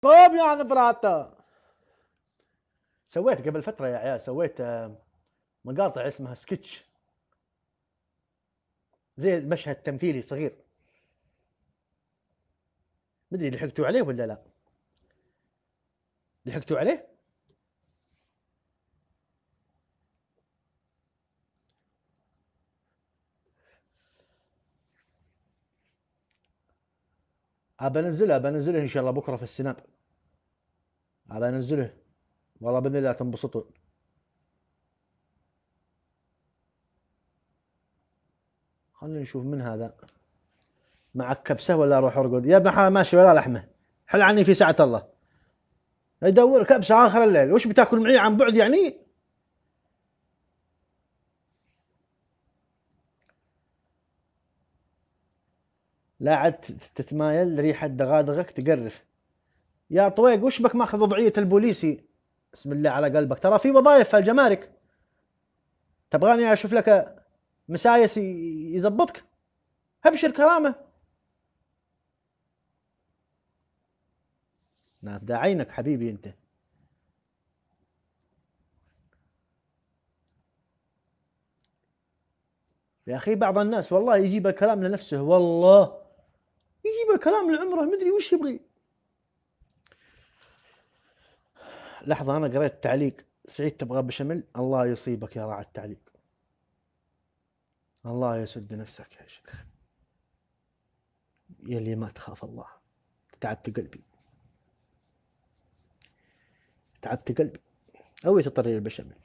طيب يا نفراتا سويت قبل فتره يا عيال سويت آه، مقاطع اسمها سكتش زي المشهد تمثيلي صغير مدري لحقتوا عليه ولا لا لحقتوا عليه ابى انزله ابى انزله ان شاء الله بكره في السناب ابى انزله والله باذن الله تنبسطون خلينا نشوف من هذا معك كبسه ولا اروح ارقد يا بحا ماشي ولا لحمه حل عني في ساعه الله يدور كبسه اخر الليل وش بتاكل معي عن بعد يعني لا عاد تتمايل ريحه دغادغك تقرف يا طويق وش بك ماخذ وضعيه البوليسي بسم الله على قلبك ترى في وظائف في الجمارك تبغاني اشوف لك مسايس يزبطك ابشر كرامه نافذة عينك حبيبي انت يا اخي بعض الناس والله يجيب الكلام لنفسه والله يجيبها كلام لعمره مدري وش يبغي لحظة أنا قريت تعليق سعيد تبغى بشمل الله يصيبك يا راعي التعليق الله يسد نفسك يا شيخ يا اللي ما تخاف الله تعبت قلبي تعبت قلبي أو تطري البشاميل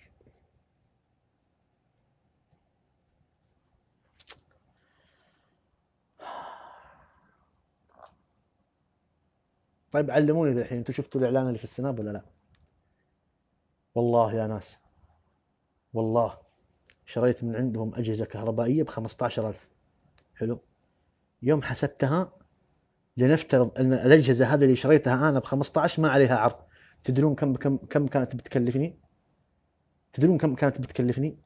طيب علموني الحين انتم شفتوا الاعلان اللي في السناب ولا لا؟ والله يا ناس والله شريت من عندهم اجهزه كهربائيه ب 15000 حلو يوم حسبتها لنفترض ان الاجهزه هذه اللي شريتها انا ب 15 ما عليها عرض تدرون كم كم كم كانت بتكلفني؟ تدرون كم كانت بتكلفني؟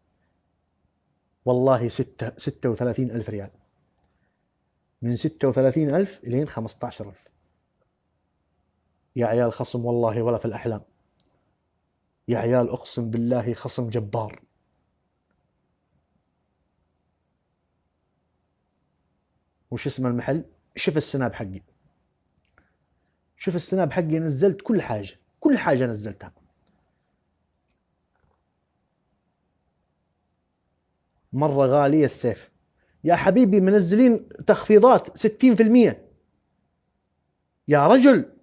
والله 6 36000 ريال من 36000 الين 15000 يا عيال خصم والله ولا في الأحلام يا عيال أقسم بالله خصم جبار وش اسم المحل شوف السناب حقي شوف السناب حقي نزلت كل حاجة كل حاجة نزلتها مرة غالية السيف يا حبيبي منزلين تخفيضات 60% يا رجل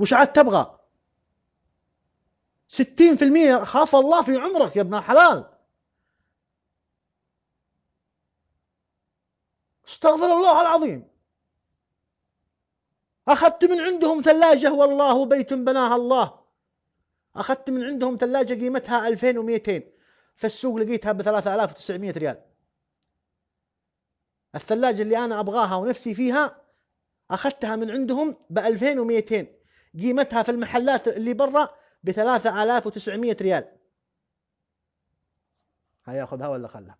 وش عاد تبغى 60% خاف الله في عمرك يا ابن الحلال استغفر الله العظيم أخذت من عندهم ثلاجة والله بيت بناها الله أخذت من عندهم ثلاجة قيمتها 2200 في السوق لقيتها ب 3900 ريال الثلاجة اللي أنا أبغاها ونفسي فيها أخذتها من عندهم ب 2200 قيمتها في المحلات اللي برا ب 3900 ريال ياخذها ولا خلها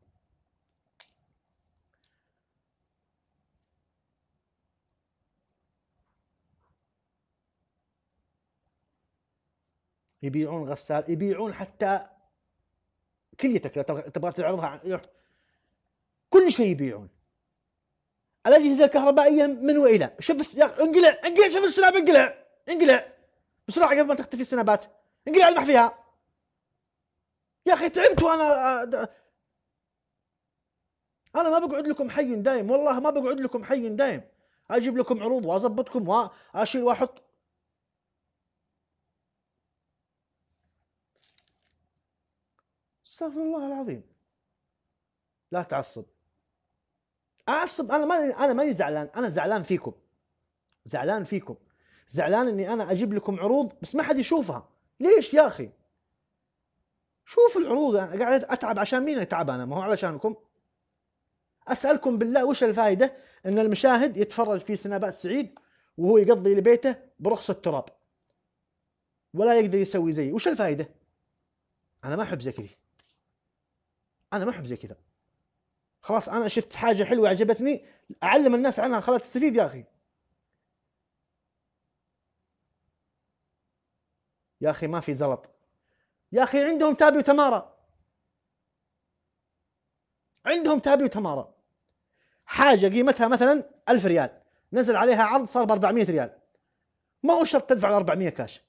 يبيعون غسال يبيعون حتى كليتك تبغى تعرضها كل شيء يبيعون الاجهزه الكهربائيه من والى شوف انقلع انقلع شوف السلاب انقلع انقلع بسرعه قبل ما تختفي السنابات انقلع المح فيها يا اخي تعبت وانا انا ما بقعد لكم حي دايم والله ما بقعد لكم حي دايم اجيب لكم عروض واظبطكم واشيل واحط استغفر الله العظيم لا تعصب اعصب انا ماني انا ماني زعلان انا زعلان فيكم زعلان فيكم زعلان اني انا اجيب لكم عروض بس ما حد يشوفها ليش يا اخي شوف العروض انا قاعد اتعب عشان مين اتعب انا ما هو علشانكم اسالكم بالله وش الفائده ان المشاهد يتفرج في سنابات سعيد وهو يقضي لبيته برخص التراب ولا يقدر يسوي زيي وش الفائده انا ما احب زي كذي انا ما احب زي كذا خلاص انا شفت حاجه حلوه عجبتني اعلم الناس عنها خلاص تستفيد يا اخي يا اخي ما في زلط يا اخي عندهم تابي وتمارا عندهم تابي وتمارا حاجه قيمتها مثلا 1000 ريال نزل عليها عرض صار ب 400 ريال ما هو شرط تدفع ال 400 كاش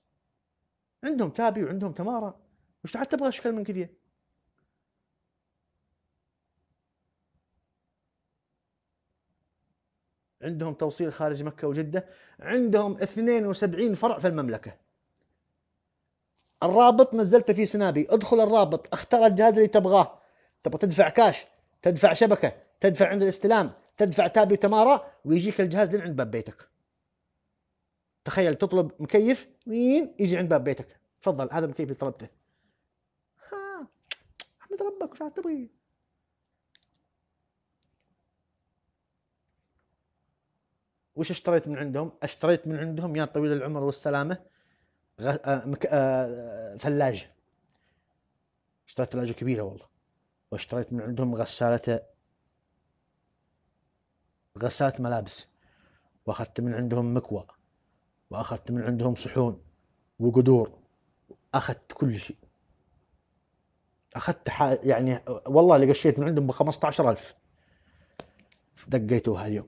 عندهم تابي وعندهم تمارا وش عاد تبغى اشكال من كذي عندهم توصيل خارج مكه وجده عندهم 72 فرع في المملكه الرابط نزلته فيه سنابي ادخل الرابط اختار الجهاز اللي تبغاه تبغى تدفع كاش تدفع شبكه تدفع عند الاستلام تدفع تابي تمارا ويجيك الجهاز لين عند باب بيتك تخيل تطلب مكيف مين يجي عند باب بيتك تفضل هذا المكيف اللي طلبته ها احمد ربك وش تبغي وش اشتريت من عندهم؟ اشتريت من عندهم يا طويل العمر والسلامه آه، آه، ثلاجه اشتريت ثلاجه كبيره والله واشتريت من عندهم غساله غساله ملابس واخذت من عندهم مكوى واخذت من عندهم صحون وقدور اخذت كل شيء اخذت يعني والله اللي قشيت من عندهم ب 15000 دقيتوها اليوم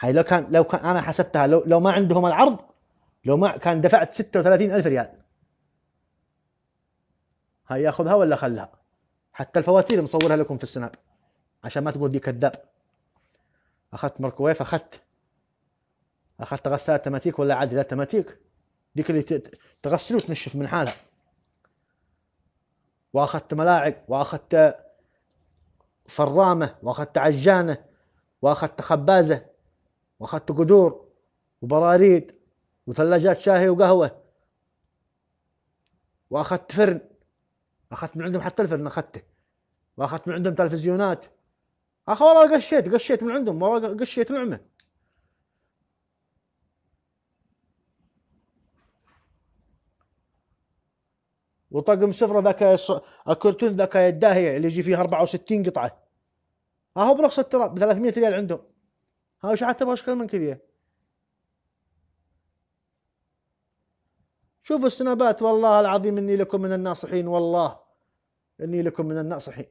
هاي لو كان لو كان انا حسبتها لو, لو ما عندهم العرض لو ما كان دفعت 36000 ألف ريال هاي ياخذها ولا خلها حتى الفواتير مصورها لكم في السناب عشان ما تقول دي كذاب اخذت مركويف اخذت اخذت غسالة تماتيك ولا عادي لا تماتيك ديك اللي تغسل وتنشف من حالها واخذت ملاعق واخذت فرامه واخذت عجانه واخذت خبازه واخذت قدور وبراريد وثلاجات شاهي وقهوه واخذت فرن اخذت من عندهم حتى الفرن اخذته واخذت من عندهم تلفزيونات اخ والله قشيت قشيت من عندهم والله قشيت نعمه وطقم سفره ذاك الكرتون ذاك الداهية اللي يجي فيها 64 قطعه ها هو برخص التراب ب 300 ريال عندهم ها وش تبغى باشكال من كذي شوفوا السنابات والله العظيم اني لكم من الناصحين والله اني لكم من الناصحين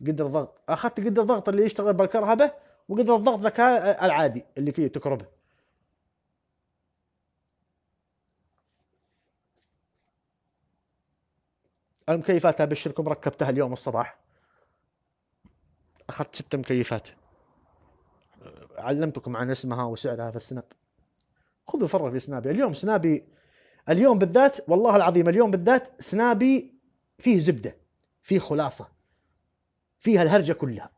قدر ضغط اخذت قدر الضغط اللي يشتغل بالكرهبه وقدر الضغط ذكاء العادي اللي كي تكربه المكيفات ابشركم ركبتها اليوم الصباح اخذت ست مكيفات علمتكم عن اسمها وسعرها في السناب خذوا فرة في سنابي اليوم سنابي اليوم بالذات والله العظيم اليوم بالذات سنابي فيه زبدة فيه خلاصة فيها الهرجة كلها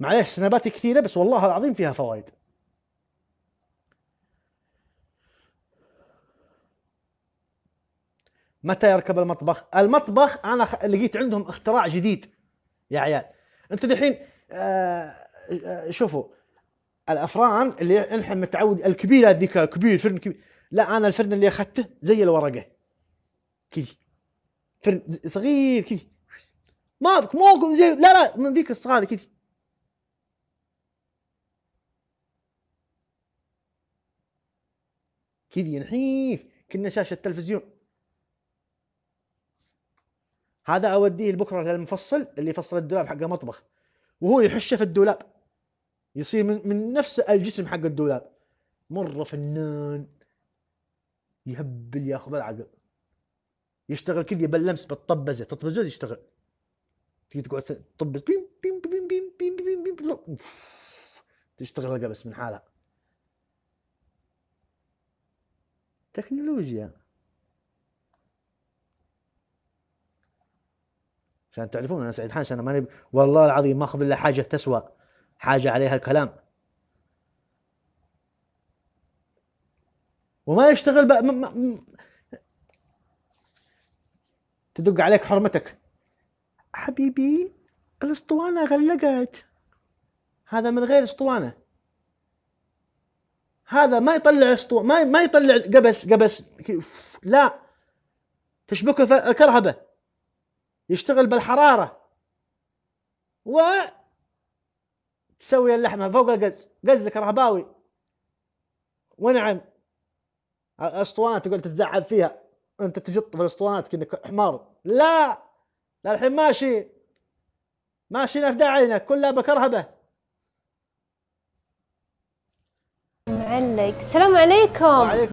معليش سناباتي كثيرة بس والله العظيم فيها فوائد متى يركب المطبخ؟ المطبخ انا لقيت عندهم اختراع جديد يا عيال انتوا دحين آه آه شوفوا الافران اللي نحن متعود الكبير هذيك كبير فرن كبير لا انا الفرن اللي اخذته زي الورقه كذي فرن صغير كذي ما موكم زي لا لا من ذيك الصغار كذي كذي نحيف كنا شاشه التلفزيون هذا اوديه بكره للمفصل اللي يفصل الدولاب حق المطبخ وهو يحشه في الدولاب يصير من, من نفس الجسم حق الدولاب مره فنان يهبل ياخذ العقل يشتغل كذا باللمس بالطبزه تطبزه يشتغل تيجي تقعد تطبز بيم بيم بيم بيم بيم بيم بيم, بيم. تشتغل بس من حالها تكنولوجيا عشان تعرفون انا سعيد حاش انا ماني والله العظيم ما اخذ الا حاجه تسوى حاجة عليها الكلام وما يشتغل بقى م- م- م- تدق عليك حرمتك حبيبي الاسطوانة غلقت هذا من غير اسطوانة هذا ما يطلع اسطوانة ما ما يطلع قبس قبس لا تشبكه كرهبة يشتغل بالحرارة و تسوي اللحمه فوق القز قزك رهباوي ونعم الاسطوانات تقول تتزعب فيها انت تجط في الاسطوانات كانك حمار لا لا الحين ماشي ماشي نفدا عينك كلها بكرهبه معلق السلام عليكم وعليكم